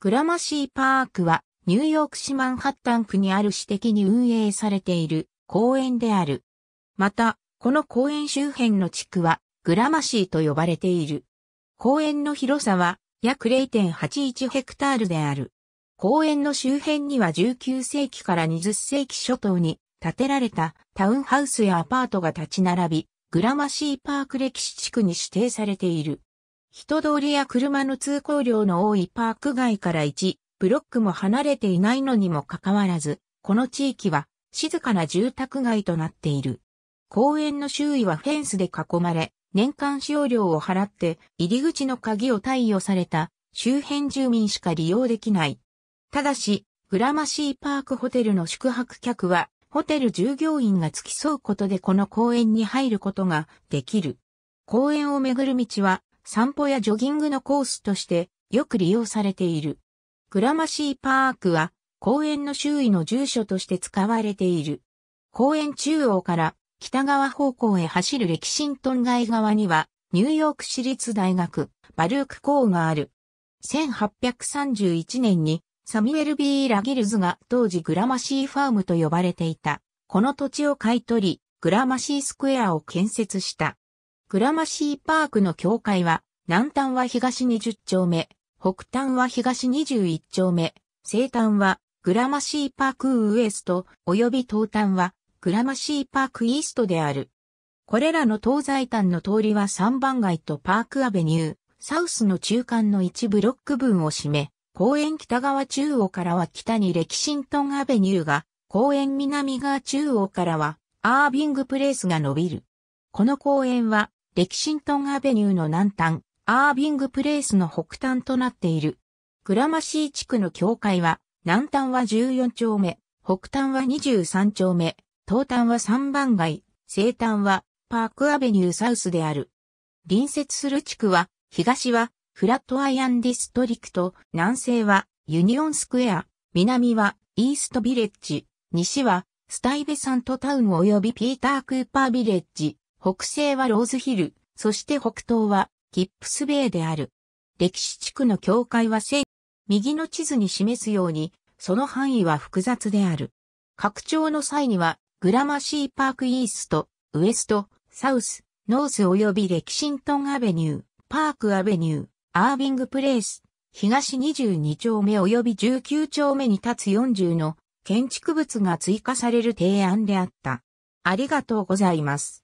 グラマシーパークは、ニューヨーク市マンハッタン区にある私的に運営されている公園である。また、この公園周辺の地区は、グラマシーと呼ばれている。公園の広さは、約0.81ヘクタールである。公園の周辺には19世紀から20世紀初頭に建てられたタウンハウスやアパートが立ち並び、グラマシーパーク歴史地区に指定されている。人通りや車の通行量の多いパーク街から1、ブロックも離れていないのにもかかわらず、この地域は静かな住宅街となっている。公園の周囲はフェンスで囲まれ、年間使用料を払って入り口の鍵を貸与された周辺住民しか利用できない。ただし、グラマシーパークホテルの宿泊客は、ホテル従業員が付き添うことでこの公園に入ることができる。公園をめぐる道は散歩やジョギングのコースとしてよく利用されている。グラマシーパークは公園の周囲の住所として使われている。公園中央から北側方向へ走るレキシントン街側にはニューヨーク市立大学バルーク校がある。1831年にサミュエル・ B・ ラギルズが当時グラマシーファームと呼ばれていた。この土地を買い取り、グラマシースクエアを建設した。グラマシーパークの境界は、南端は東20丁目、北端は東21丁目、西端はグラマシーパークウエスト及び東端はグラマシーパークイーストである。これらの東西端の通りは3番街とパークアベニュー、サウスの中間の一ブロック分を占め、公園北側中央からは北にレキシントンアベニューが、公園南側中央からはアービングプレイスが伸びる。この公園はレキシントンアベニューの南端、アービングプレイスの北端となっている。グラマシー地区の境界は、南端は14丁目、北端は23丁目、東端は3番街、西端はパークアベニューサウスである。隣接する地区は、東はフラットアイアンディストリクト、南西はユニオンスクエア、南はイーストビレッジ、西はスタイベサントタウン及びピーター・クーパービレッジ、北西はローズヒル、そして北東はキップスベイである。歴史地区の境界は西、右の地図に示すように、その範囲は複雑である。拡張の際には、グラマシーパークイースト、ウエスト、サウス、ノース及びレキシントンアベニュー、パークアベニュー、アービングプレイス、東22丁目及び19丁目に立つ40の建築物が追加される提案であった。ありがとうございます。